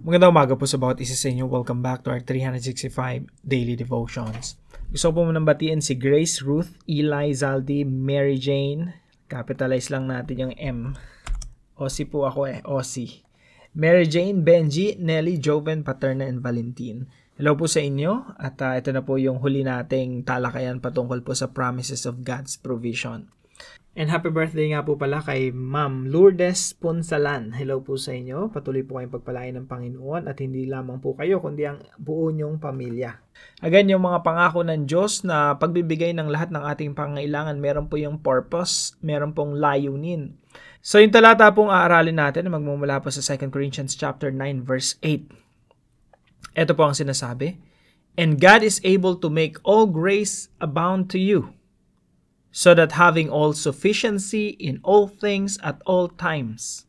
Magandang umaga po sa bawat isa sa inyo. Welcome back to our 365 Daily Devotions. Gusto po muna batiin si Grace, Ruth, Eli, Zaldi, Mary Jane. Capitalize lang natin yung M. Osi po ako eh, Osi. Mary Jane, Benji, Nelly, Joven, Paterna, and Valentine. Hello po sa inyo at uh, ito na po yung huli nating talakayan patungkol po sa promises of God's provision. And happy birthday nga po pala kay Ma'am Lourdes Ponsalan. Hello po sa inyo. Patuloy po kayong pagpalain ng Panginoon at hindi lamang po kayo kundi ang buo niyong pamilya. Again, yung mga pangako ng Diyos na pagbibigay ng lahat ng ating pangailangan, meron po yung purpose, meron pong layunin. So yung talata pong aaralin natin na magmumula po sa 2 Corinthians chapter 9 verse 8. Ito po ang sinasabi, And God is able to make all grace abound to you, so that having all sufficiency in all things at all times,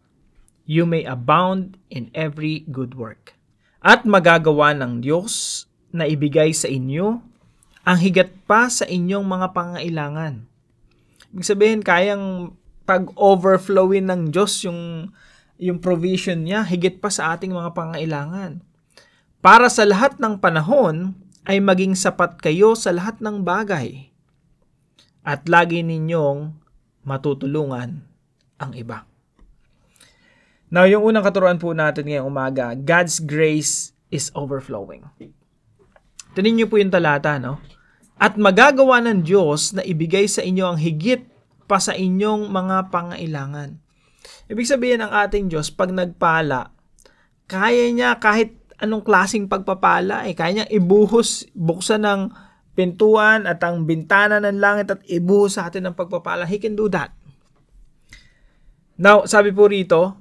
you may abound in every good work. At magagawa ng Diyos na ibigay sa inyo ang higat pa sa inyong mga pangailangan. Ibig sabihin, kayang pag-overflowin ng Diyos yung, yung provision niya, higit pa sa ating mga pangailangan. Para sa lahat ng panahon, ay maging sapat kayo sa lahat ng bagay at lagi ninyong matutulungan ang iba. Now, yung unang katuruan po natin ngayong umaga, God's grace is overflowing. Tunin niyo po yung talata, no? At magagawa ng Diyos na ibigay sa inyo ang higit pa sa inyong mga pangailangan. Ibig sabihin ng ating Diyos, pag nagpala, kaya niya kahit anong klasing pagpapala, eh, kaya niya ibuhos, buksan ng pintuan at ang bintana ng langit at ibuhos sa atin ang pagpapala. He can do that. Now, sabi po rito,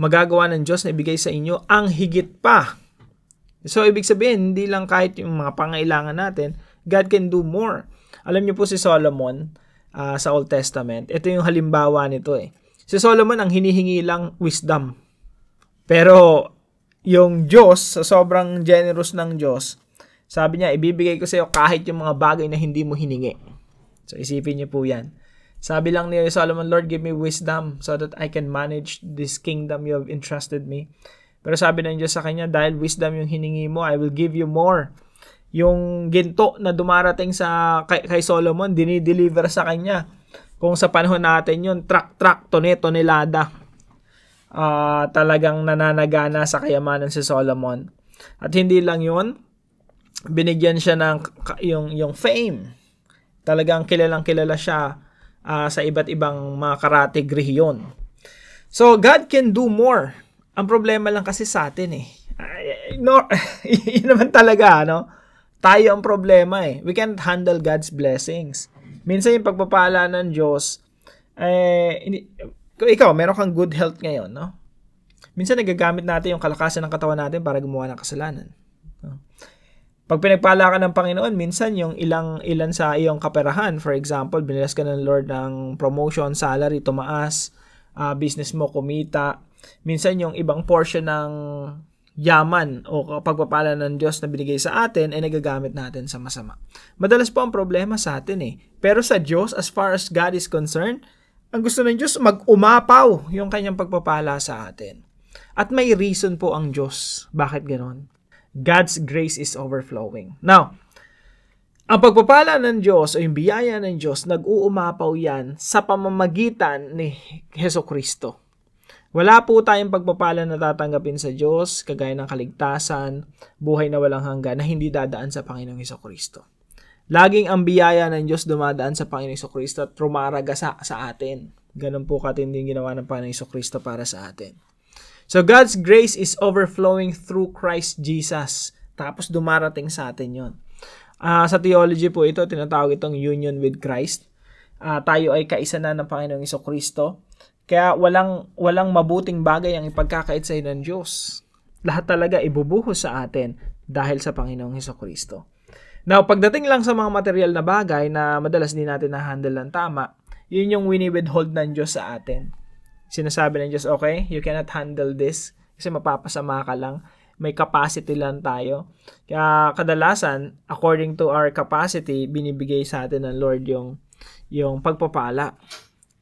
magagawa ng Diyos na ibigay sa inyo ang higit pa. So, ibig sabihin, hindi lang kahit yung mga pangailangan natin, God can do more. Alam niyo po si Solomon uh, sa Old Testament, ito yung halimbawa nito eh. Si Solomon ang hinihingi lang wisdom. Pero yung Diyos, sa sobrang generous ng Diyos, sabi niya, ibibigay ko sa iyo kahit yung mga bagay na hindi mo hiningi. So isipin niyo po yan. Sabi lang ni Solomon, Lord, give me wisdom so that I can manage this kingdom you have entrusted me. Pero sabi ng Diyos sa kanya, dahil wisdom yung hiningi mo, I will give you more. Yung ginto na dumarating sa kay, kay Solomon, dinideliver sa kanya. Kung sa panahon natin yun, truck-truck, tone-tonelada. Uh, ah, talagang nananagana sa kayamanan si Solomon. At hindi lang yun, binigyan siya ng yung yung fame. Talagang kilalang kilala siya uh, sa iba't ibang mga karate rehiyon. So God can do more. Ang problema lang kasi sa atin eh. no, yun naman talaga ano. Tayo ang problema eh. We can't handle God's blessings. Minsan yung pagpapala ng Diyos eh ikaw, meron kang good health ngayon, no? Minsan nagagamit natin yung kalakasan ng katawan natin para gumawa ng kasalanan. No? Pag pinagpala ka ng Panginoon, minsan yung ilang ilan sa iyong kaperahan, for example, binilas ka ng Lord ng promotion, salary, tumaas, uh, business mo kumita. Minsan yung ibang portion ng yaman o pagpapala ng Diyos na binigay sa atin ay nagagamit natin sa masama. Madalas po ang problema sa atin eh. Pero sa Diyos, as far as God is concerned, ang gusto ng Diyos, mag-umapaw yung kanyang pagpapala sa atin. At may reason po ang Diyos. Bakit ganon? God's grace is overflowing. Now, ang pagpapala ng Diyos o yung biyaya ng Diyos, nag-uumapaw yan sa pamamagitan ni Heso Kristo. Wala po tayong pagpapala na tatanggapin sa Diyos, kagaya ng kaligtasan, buhay na walang hanggan, na hindi dadaan sa Panginoong Heso Kristo. Laging ang biyaya ng Diyos dumadaan sa Panginoong Heso Kristo at rumaraga sa, sa atin. Ganun po katindi ginawa ng Panginoong Heso Kristo para sa atin. So God's grace is overflowing through Christ Jesus. Tapos dumarating sa atin yon. Uh, ah, sa theology po ito, tinatawag itong union with Christ. Uh, tayo ay kaisa na ng Panginoong Iso Kristo. Kaya walang, walang mabuting bagay ang ipagkakait sa ng Diyos. Lahat talaga ibubuhos sa atin dahil sa Panginoong Heso Kristo. Now, pagdating lang sa mga material na bagay na madalas din natin na-handle ng tama, yun yung wini ng Diyos sa atin sinasabi ng Diyos, okay, you cannot handle this kasi mapapasama ka lang. May capacity lang tayo. Kaya kadalasan, according to our capacity, binibigay sa atin ng Lord yung, yung pagpapala.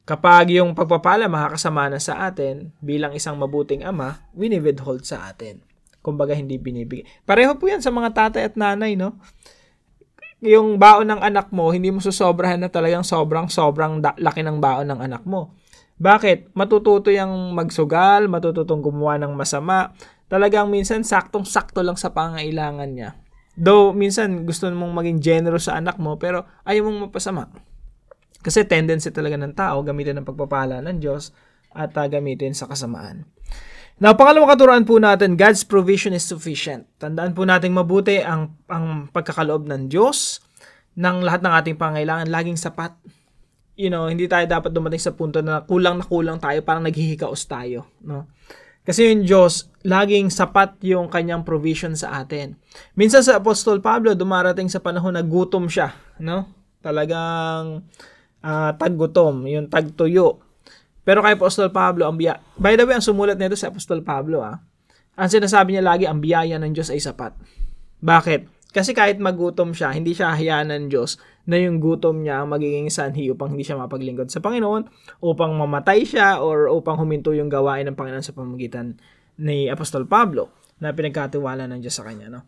Kapag yung pagpapala makakasama na sa atin, bilang isang mabuting ama, wini-withhold sa atin. Kumbaga, hindi binibigay. Pareho po yan sa mga tatay at nanay, no? Yung baon ng anak mo, hindi mo susobrahan na talagang sobrang-sobrang laki ng baon ng anak mo bakit? Matututo yung magsugal, matututong gumawa ng masama. Talagang minsan saktong-sakto lang sa pangailangan niya. Though minsan gusto mong maging generous sa anak mo pero ayaw mong mapasama. Kasi tendency talaga ng tao gamitin ang pagpapala ng Diyos at uh, gamitin sa kasamaan. Now, pangalawang katuruan po natin, God's provision is sufficient. Tandaan po natin mabuti ang, ang pagkakaloob ng Diyos ng lahat ng ating pangailangan, laging sapat you know, hindi tayo dapat dumating sa punto na kulang na kulang tayo, parang naghihikaos tayo, no? Kasi yung Diyos, laging sapat yung kanyang provision sa atin. Minsan sa Apostol Pablo, dumarating sa panahon na gutom siya, no? Talagang uh, taggutom, yung tagtuyo. Pero kay Apostol Pablo, ang biya... By the way, ang sumulat nito si Apostol Pablo, ah, ang sinasabi niya lagi, ang biyaya ng Diyos ay sapat. Bakit? Kasi kahit magutom siya, hindi siya hayaan ng Diyos na yung gutom niya ang magiging sanhi upang hindi siya mapaglingkod sa Panginoon, upang mamatay siya, or upang huminto yung gawain ng Panginoon sa pamagitan ni Apostol Pablo na pinagkatiwala ng Diyos sa kanya. No?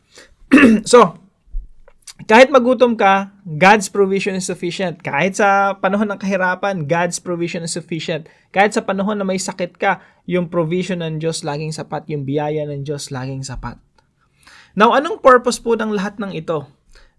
so, kahit magutom ka, God's provision is sufficient. Kahit sa panahon ng kahirapan, God's provision is sufficient. Kahit sa panahon na may sakit ka, yung provision ng Diyos laging sapat, yung biyaya ng Diyos laging sapat. Now, anong purpose po ng lahat ng ito?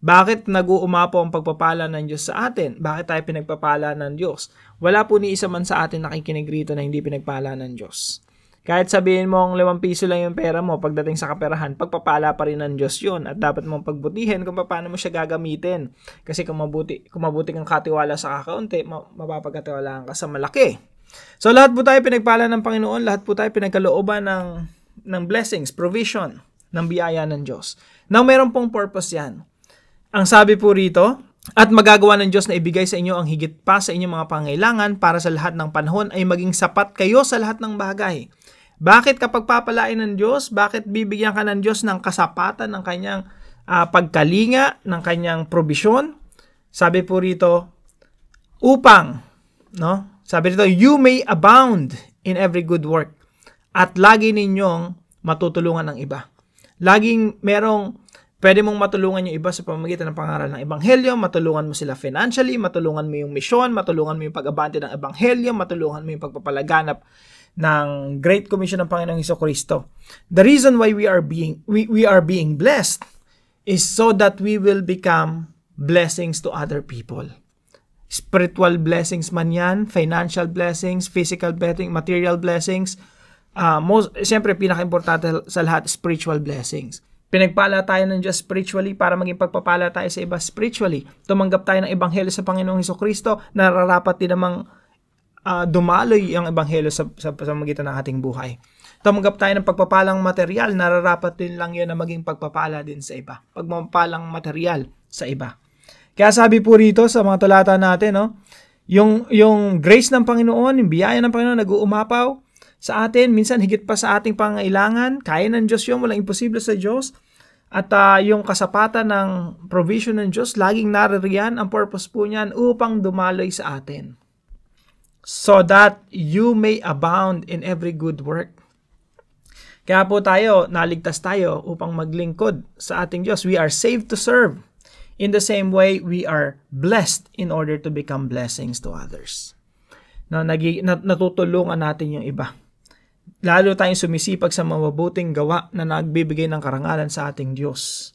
Bakit nag-uumapo ang pagpapala ng Diyos sa atin? Bakit tayo pinagpapala ng Diyos? Wala po ni isa man sa atin nakikinig rito na hindi pinagpala ng Diyos. Kahit sabihin mo ang 5 piso lang yung pera mo, pagdating sa kaperahan, pagpapala pa rin ng Diyos yun. At dapat mong pagbutihin kung paano mo siya gagamitin. Kasi kung mabuti, kung mabuti kang katiwala sa kakaunti, mapapagkatiwalaan ka sa malaki. So lahat po tayo pinagpala ng Panginoon, lahat po tayo pinagkalooban ng, ng blessings, provision ng biyaya ng Diyos. Now, meron pong purpose yan. Ang sabi po rito, at magagawa ng Diyos na ibigay sa inyo ang higit pa sa inyong mga pangailangan para sa lahat ng panahon ay maging sapat kayo sa lahat ng bagay. Bakit kapag papalain ng Diyos, bakit bibigyan ka ng Diyos ng kasapatan ng kanyang uh, pagkalinga, ng kanyang provision? Sabi po rito, upang, no? Sabi rito, you may abound in every good work at lagi ninyong matutulungan ng iba. Laging merong pwede mong matulungan yung iba sa pamamagitan ng pangaral ng Ebanghelyo, matulungan mo sila financially, matulungan mo yung misyon, matulungan mo yung pag-abante ng Ebanghelyo, matulungan mo yung pagpapalaganap ng Great Commission ng Panginoong Hesus Kristo. The reason why we are being we, we are being blessed is so that we will become blessings to other people. Spiritual blessings man yan, financial blessings, physical blessings, material blessings, uh, most, siyempre, pinakaimportante sa lahat, spiritual blessings. Pinagpala tayo ng Diyos spiritually para maging pagpapala tayo sa iba spiritually. Tumanggap tayo ng Ebanghelyo sa Panginoong Heso Kristo, nararapat din namang uh, dumaloy ang Ebanghelyo sa, sa, sa magitan ng ating buhay. Tumanggap tayo ng pagpapalang material, nararapat din lang yun na maging pagpapala din sa iba. Pagpapalang material sa iba. Kaya sabi po rito sa mga talata natin, no, yung, yung grace ng Panginoon, yung biyaya ng Panginoon, nag-uumapaw, sa atin, minsan higit pa sa ating pangailangan. Kaya ng Diyos yun, walang imposible sa Diyos. At uh, yung kasapatan ng provision ng Diyos, laging naririyan ang purpose po niyan upang dumaloy sa atin. So that you may abound in every good work. Kaya po tayo, naligtas tayo upang maglingkod sa ating Diyos. We are saved to serve. In the same way, we are blessed in order to become blessings to others. No, nag- natutulungan natin yung iba lalo tayong sumisipag sa mabubuting gawa na nagbibigay ng karangalan sa ating Diyos.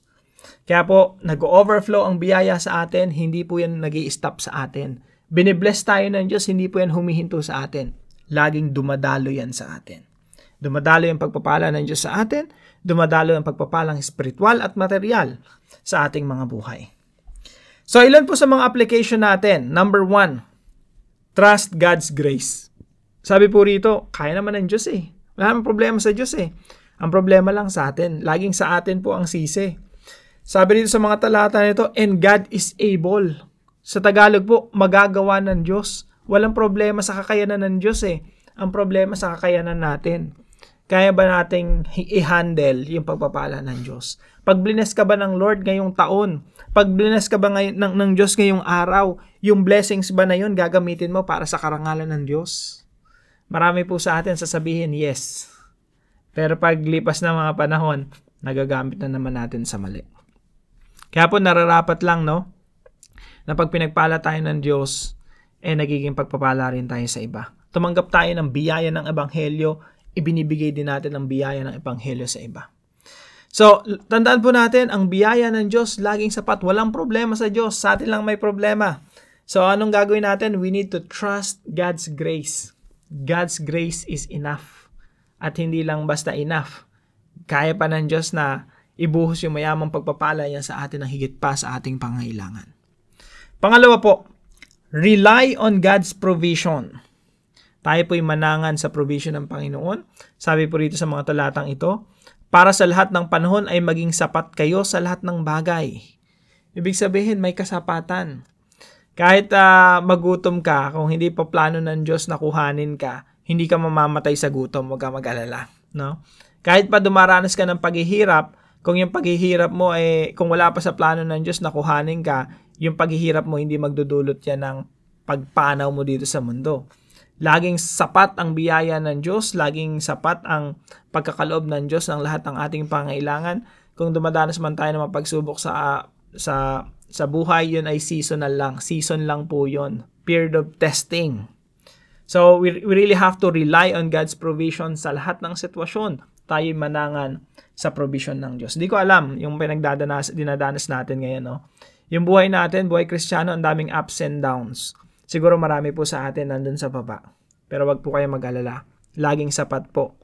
Kaya po, nag-overflow ang biyaya sa atin, hindi po yan nag stop sa atin. Binibless tayo ng Diyos, hindi po yan humihinto sa atin. Laging dumadalo yan sa atin. Dumadalo yung pagpapala ng Diyos sa atin, dumadalo yung pagpapalang spiritual at material sa ating mga buhay. So, ilan po sa mga application natin? Number one, trust God's grace. Sabi po rito, kaya naman ng Diyos eh. Wala namang problema sa Diyos eh. Ang problema lang sa atin. Laging sa atin po ang sisi. Sabi rito sa mga talata nito, and God is able. Sa Tagalog po, magagawa ng Diyos. Walang problema sa kakayanan ng Diyos eh. Ang problema sa kakayanan natin. Kaya ba nating i-handle yung pagpapala ng Diyos? Pag Pagblines ka ba ng Lord ngayong taon? Pag Pagblines ka ba ngayon, ng, ng Diyos ngayong araw? Yung blessings ba na yun gagamitin mo para sa karangalan ng Diyos? marami po sa atin sasabihin yes. Pero paglipas ng mga panahon, nagagamit na naman natin sa mali. Kaya po nararapat lang, no? Na pag pinagpala tayo ng Diyos, eh nagiging pagpapala rin tayo sa iba. Tumanggap tayo ng biyaya ng Ebanghelyo, ibinibigay din natin ang biyaya ng Ebanghelyo sa iba. So, tandaan po natin, ang biyaya ng Diyos laging sapat. Walang problema sa Diyos. Sa atin lang may problema. So, anong gagawin natin? We need to trust God's grace. God's grace is enough. At hindi lang basta enough. Kaya pa ng Diyos na ibuhos yung mayamang pagpapala niya sa atin ng higit pa sa ating pangailangan. Pangalawa po, rely on God's provision. Tayo po'y manangan sa provision ng Panginoon. Sabi po rito sa mga talatang ito, para sa lahat ng panahon ay maging sapat kayo sa lahat ng bagay. Ibig sabihin, may kasapatan kahit uh, magutom ka, kung hindi pa plano ng Diyos na kuhanin ka, hindi ka mamamatay sa gutom, huwag ka mag-alala. No? Kahit pa dumaranas ka ng paghihirap, kung yung paghihirap mo eh, kung wala pa sa plano ng Diyos na kuhanin ka, yung paghihirap mo hindi magdudulot yan ng pagpanaw mo dito sa mundo. Laging sapat ang biyaya ng Diyos, laging sapat ang pagkakaloob ng Diyos ng lahat ng ating pangailangan. Kung dumadanas man tayo ng mapagsubok sa uh, sa sa buhay yun ay seasonal lang. Season lang po yun. Period of testing. So we, we really have to rely on God's provision sa lahat ng sitwasyon. Tayo manangan sa provision ng Diyos. Hindi ko alam yung pinagdadanas dinadanas natin ngayon. No? Yung buhay natin, buhay kristyano, ang daming ups and downs. Siguro marami po sa atin nandun sa baba. Pero wag po kayo mag-alala. Laging sapat po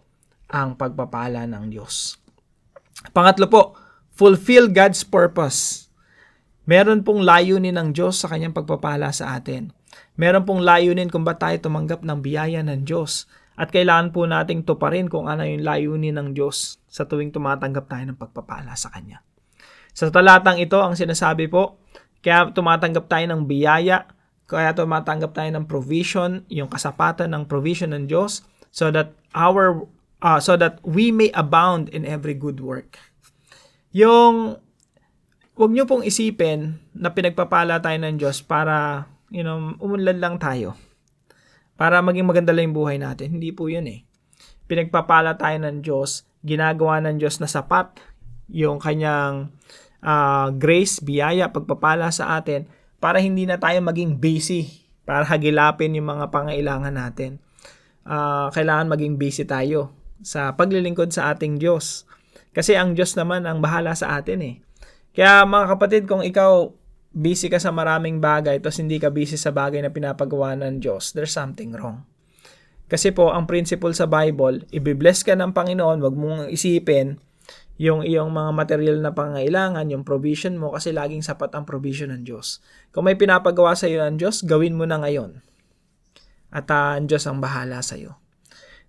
ang pagpapala ng Diyos. Pangatlo po, fulfill God's purpose Meron pong layunin ng Diyos sa kanyang pagpapala sa atin. Meron pong layunin kung ba tayo tumanggap ng biyaya ng Diyos. At kailangan po nating tuparin kung ano yung layunin ng Diyos sa tuwing tumatanggap tayo ng pagpapala sa Kanya. Sa talatang ito, ang sinasabi po, kaya tumatanggap tayo ng biyaya, kaya tumatanggap tayo ng provision, yung kasapatan ng provision ng Diyos, so that our uh, so that we may abound in every good work. Yung Huwag nyo pong isipin na pinagpapala tayo ng Diyos para, you know, umunlad lang tayo. Para maging maganda lang yung buhay natin. Hindi po yun eh. Pinagpapala tayo ng Diyos, ginagawa ng Diyos na sapat yung kanyang uh, grace, biyaya, pagpapala sa atin para hindi na tayo maging busy, para hagilapin yung mga pangailangan natin. Uh, kailangan maging busy tayo sa paglilingkod sa ating Diyos. Kasi ang Diyos naman ang bahala sa atin eh. Kaya mga kapatid, kung ikaw busy ka sa maraming bagay tapos hindi ka busy sa bagay na pinapagawa ng Diyos, there's something wrong. Kasi po, ang principle sa Bible, ibibless ka ng Panginoon, wag mong isipin yung iyong mga material na pangailangan, yung provision mo, kasi laging sapat ang provision ng Diyos. Kung may pinapagawa sa iyo ng Diyos, gawin mo na ngayon. At uh, ang Diyos ang bahala sa iyo.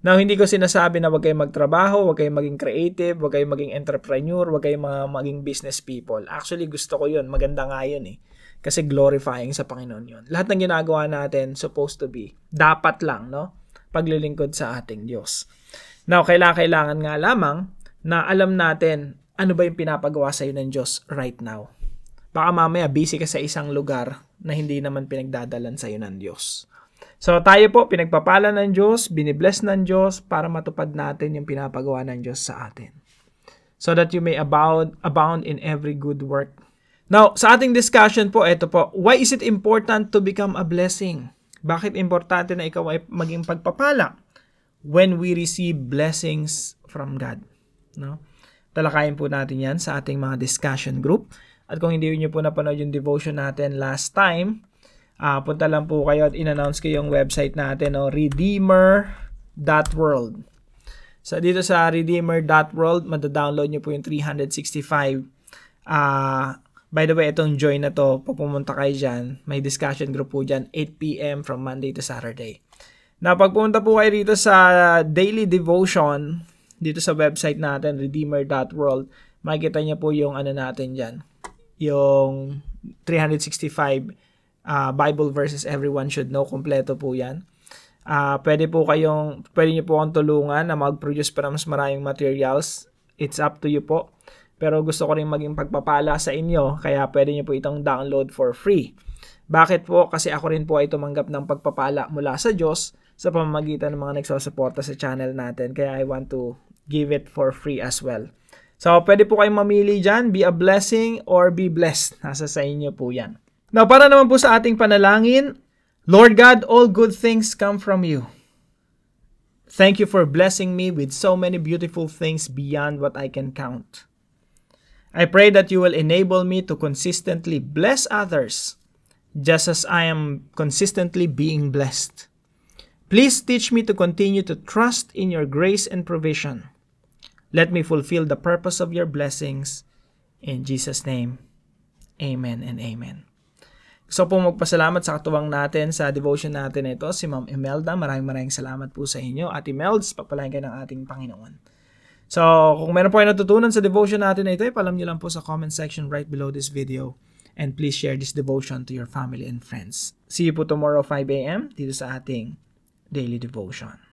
Now, hindi ko sinasabi na huwag kayong magtrabaho, huwag kayong maging creative, huwag kayong maging entrepreneur, huwag kayong mga maging business people. Actually, gusto ko yun. Maganda nga yun eh. Kasi glorifying sa Panginoon yun. Lahat ng ginagawa natin, supposed to be, dapat lang, no? Paglilingkod sa ating Diyos. Now, kailangan nga lamang na alam natin ano ba yung pinapagawa sa'yo ng Diyos right now. Baka mamaya busy ka sa isang lugar na hindi naman pinagdadalan sa'yo ng Diyos. So tayo po, pinagpapala ng Diyos, binibless ng Diyos para matupad natin yung pinapagawa ng Diyos sa atin. So that you may abound, abound in every good work. Now, sa ating discussion po, ito po, why is it important to become a blessing? Bakit importante na ikaw ay maging pagpapala when we receive blessings from God? No? Talakayin po natin yan sa ating mga discussion group. At kung hindi niyo po napanood yung devotion natin last time, Uh, punta lang po kayo at in-announce ko yung website natin, no? redeemer.world. So, dito sa redeemer.world, madadownload nyo po yung 365. Uh, ah, by the way, itong join na to, pag kayo dyan, may discussion group po dyan, 8pm from Monday to Saturday. Na pagpunta po kayo dito sa daily devotion, dito sa website natin, redeemer.world, makikita niyo po yung ano natin dyan, yung 365 uh, Bible verses everyone should know. Kompleto po yan. Uh, pwede po kayong, pwede nyo po akong tulungan na mag-produce para mas maraming materials. It's up to you po. Pero gusto ko rin maging pagpapala sa inyo, kaya pwede nyo po itong download for free. Bakit po? Kasi ako rin po ay tumanggap ng pagpapala mula sa Diyos sa pamamagitan ng mga nagsusuporta sa channel natin. Kaya I want to give it for free as well. So, pwede po kayong mamili dyan, be a blessing or be blessed. Nasa sa inyo po yan. Now, para naman po sa ating panalangin, Lord God, all good things come from you. Thank you for blessing me with so many beautiful things beyond what I can count. I pray that you will enable me to consistently bless others just as I am consistently being blessed. Please teach me to continue to trust in your grace and provision. Let me fulfill the purpose of your blessings. In Jesus' name, amen and amen. Gusto po magpasalamat sa katuwang natin sa devotion natin ito, si Ma'am Imelda. Maraming maraming salamat po sa inyo. At Imelds, papalain kayo ng ating Panginoon. So, kung meron po kayo natutunan sa devotion natin na ito, ipalam nyo lang po sa comment section right below this video. And please share this devotion to your family and friends. See you po tomorrow 5 a.m. dito sa ating daily devotion.